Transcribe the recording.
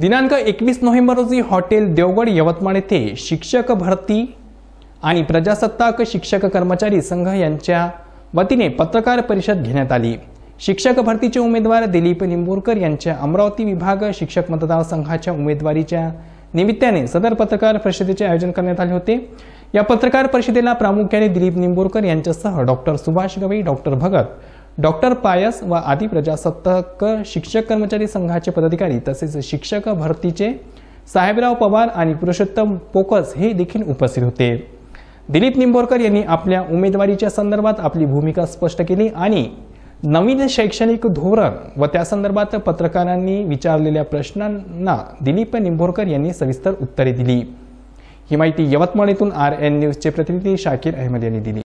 दिनांक एकवीस नोव्हेंबर रोजी हॉटेल देवगड यवतमाळ येथे शिक्षक भरती आणि प्रजासत्ताक शिक्षक कर्मचारी संघ यांच्या वतीने पत्रकार परिषद घेण्यात आली शिक्षक भरतीचे उमेदवार दिलीप निंबूरकर यांच्या अमरावती विभाग शिक्षक मतदारसंघाच्या उमेदवारीच्या निमित्ताने सदर पत्रकार परिषदेचे आयोजन करण्यात आले होते या पत्रकार परिषदेला प्रामुख्याने दिलीप निंबूरकर यांच्यासह doctor Subhash Gawai doctor Bhagat doctor Payas व आदी प्रजासत्ताक शिक्षक कर्मचारी संघाचे पदाधिकारी तसेच शिक्षक भरतीचे साहेबराव पवार आणि पुरुषोत्तम पोकस हे देखील उपस्थित होते दिलीप निंबोरकर यांनी आपल्या उमेदवारीच्या संदर्भात आपली भूमिका स्पष्ट केली आणि नवीन शैक्षणिक धोरण व त्या संदर्भात पत्रकारांनी विचारलेल्या प्रश्नांना दिलीप निंबोरकर यांनी सविस्तर उत्तरे दिली ही माहिती यवतमाळ येथून आर एन न्यूजचे प्रतिनिधी शाकीर अहमद यांनी दिली